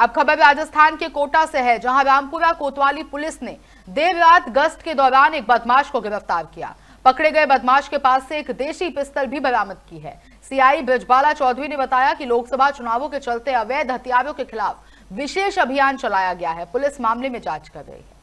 अब खबर राजस्थान के कोटा से है जहां रामपुरा कोतवाली पुलिस ने देर रात गश्त के दौरान एक बदमाश को गिरफ्तार किया पकड़े गए बदमाश के पास से एक देशी पिस्तल भी बरामद की है सीआई ब्रजबाला चौधरी ने बताया कि लोकसभा चुनावों के चलते अवैध हथियारों के खिलाफ विशेष अभियान चलाया गया है पुलिस मामले में जांच कर रही है